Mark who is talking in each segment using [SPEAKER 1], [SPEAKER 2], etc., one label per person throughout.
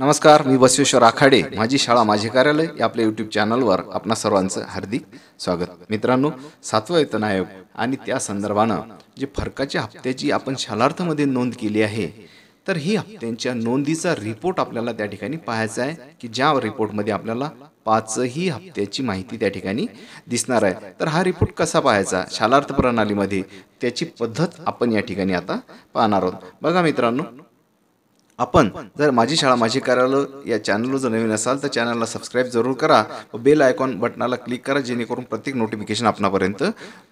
[SPEAKER 1] नमस्कार मी बसवेश्वर आखाडे माझी शाळा माझे कार्यालय या आपल्या युट्यूब चॅनलवर आपणा सर्वांचं हार्दिक स्वागत मित्रांनो सातवा वेतन आयोग आणि त्या संदर्भानं जे फरकाच्या हप्त्याची आपण शालार्थमध्ये नोंद केली आहे तर ही हप्त्यांच्या नोंदीचा रिपोर्ट आपल्याला त्या ठिकाणी पाहायचा आहे की ज्या रिपोर्टमध्ये आपल्याला पाचही हप्त्याची माहिती त्या ठिकाणी दिसणार आहे तर हा रिपोर्ट कसा पाहायचा शालार्थ प्रणालीमध्ये त्याची पद्धत आपण या ठिकाणी आता पाहणार आहोत बघा मित्रांनो आपण जर माझी शाळा माझी कार्यालय या चॅनलवर जर नवीन असाल तर चॅनलला सबस्क्राईब जरूर करा व बेल आयकॉन बटनाला क्लिक करा जेणेकरून प्रत्येक नोटिफिकेशन आपणापर्यंत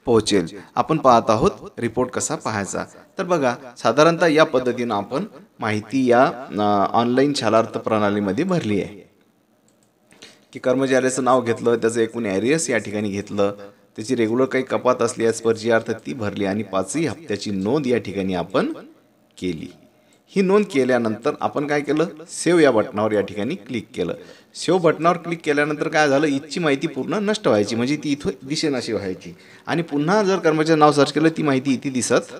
[SPEAKER 1] पोहोचेल आपण पाहत आहोत रिपोर्ट कसा पाहायचा तर बघा साधारणतः या पद्धतीनं आपण माहिती या ऑनलाईन शालार्थ प्रणालीमध्ये भरली आहे की कर्मचाऱ्याचं नाव घेतलं त्याचं एकूण ॲरियस या ठिकाणी घेतलं त्याची रेग्युलर काही कपात असली स्पर्जी अर्थ ती भरली आणि पाचही हप्त्याची नोंद या ठिकाणी आपण केली ही नोंद केल्यानंतर आपण काय केलं सेव या बटनावर या ठिकाणी क्लिक केलं सेव बटनावर क्लिक केल्यानंतर काय झालं इथची माहिती पूर्ण नष्ट व्हायची म्हणजे ती इथं दिशेनाशी व्हायची आणि पुन्हा जर कर्मचारी नाव सर्च केलं ती माहिती इथे दिसत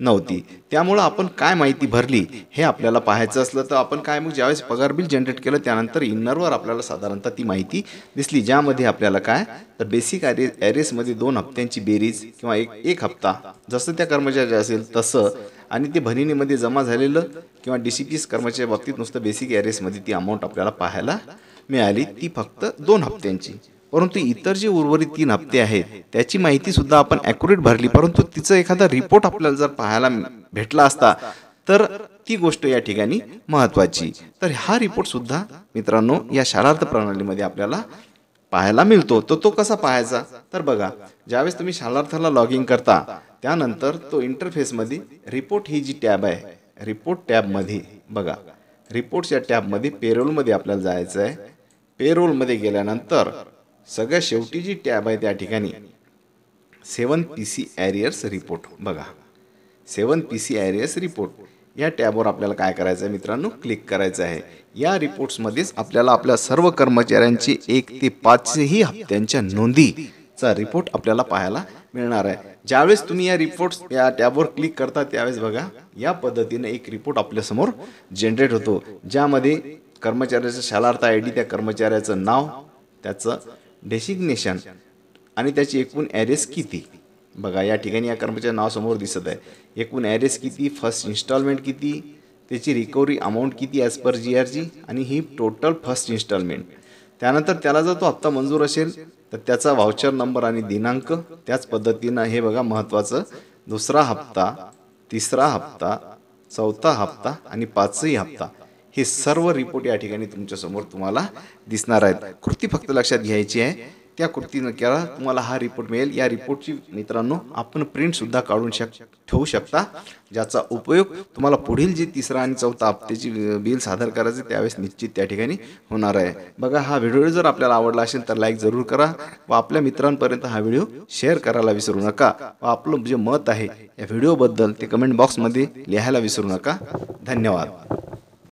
[SPEAKER 1] नव्हती त्यामुळं आपण काय माहिती भरली हे आपल्याला पाहायचं असलं तर आपण काय मग ज्यावेळेस पगार बिल जनरेट केलं त्यानंतर इन्नरवर आपल्याला साधारणतः ती माहिती दिसली ज्यामध्ये आपल्याला काय तर बेसिक ॲरे ॲरेसमध्ये दोन हप्त्यांची बेरीज किंवा एक एक हप्ता जसं त्या कर्मचारी असेल तसं आणि ते भनिनीमध्ये जमा झालेलं किंवा डी सी पीस बाबतीत नुसतं बेसिक ॲरेसमध्ये ती अमाऊंट आपल्याला पाहायला मिळाली ती फक्त दोन हप्त्यांची परंतु इतर जे उर्वरित तीन हप्ते आहेत त्याची माहिती सुद्धा आपण अॅक्युरेट भरली परंतु तिचा एखादा रिपोर्ट आपल्याला जर पाहायला भेटला असता तर ती गोष्ट या ठिकाणी महत्त्वाची तर हा रिपोर्ट सुद्धा मित्रांनो या शारार्थ प्रणालीमध्ये आपल्याला पाहायला मिळतो तर तो, कसा पाहायचा तर बघा ज्यावेळेस तुम्ही शालार्थाला लॉग इन करता त्यानंतर तो इंटरफेसमध्ये रिपोर्ट ही जी टॅब आहे रिपोर्ट टॅबमध्ये बघा रिपोर्ट्स या टॅबमध्ये पेरोलमध्ये आपल्याला जायचं आहे पेरोलमध्ये गेल्यानंतर सगळ्या शेवटी जी टॅब आहे त्या ठिकाणी seven P C arrears report बघा seven P C arrears report या टॅबवर आपल्याला काय करायचं आहे मित्रांनो क्लिक करायचं आहे या रिपोर्ट्समध्येच आपल्याला आपल्या सर्व कर्मचाऱ्यांची एक ते पाचही हप्त्यांच्या नोंदीचा रिपोर्ट आपल्याला पाहायला मिळणार आहे ज्यावेळेस तुम्ही या रिपोर्ट्स या टॅबवर क्लिक करता त्यावेळेस बघा या पद्धतीने एक रिपोर्ट आपल्यासमोर जनरेट होतो ज्यामध्ये कर्मचाऱ्याचं शालार्थ आय डी त्या कर्मचाऱ्याचं नाव त्याचं डेसिग्नेशन आणि त्याची एकूण ॲरेस किती बघा या ठिकाणी या कर्मचाऱ्या समोर दिसत आहे एकूण ॲरेस किती फर्स्ट इन्स्टॉलमेंट किती त्याची रिकव्हरी अमाऊंट किती ॲज पर जी आर जी आणि ही टोटल फर्स्ट इन्स्टॉलमेंट त्यानंतर त्याला जर तो हप्ता मंजूर असेल तर त्याचा व्हाउचर नंबर आणि दिनांक त्याच पद्धतीनं हे बघा महत्त्वाचं दुसरा हप्ता तिसरा हप्ता चौथा हप्ता आणि पाचही हप्ता हे सर्व रिपोर्ट या ठिकाणी तुमच्यासमोर तुम्हाला दिसणार आहेत कृती फक्त लक्षात घ्यायची आहे त्या कृतीनं केला तुम्हाला हा रिपोर्ट मिळेल या रिपोर्टची मित्रांनो आपण प्रिंटसुद्धा काढून शक ठेवू शकता ज्याचा उपयोग तुम्हाला पुढील जी तिसरा आणि चौथा हप्त्याची बिल सादर करायचे त्यावेळेस निश्चित त्या ठिकाणी होणार आहे बघा हा व्हिडिओ जर आपल्याला आवडला असेल तर लाईक जरूर करा व आपल्या मित्रांपर्यंत हा व्हिडिओ शेअर करायला विसरू नका व आपलं जे मत आहे या व्हिडिओबद्दल ते कमेंट बॉक्समध्ये लिहायला विसरू नका धन्यवाद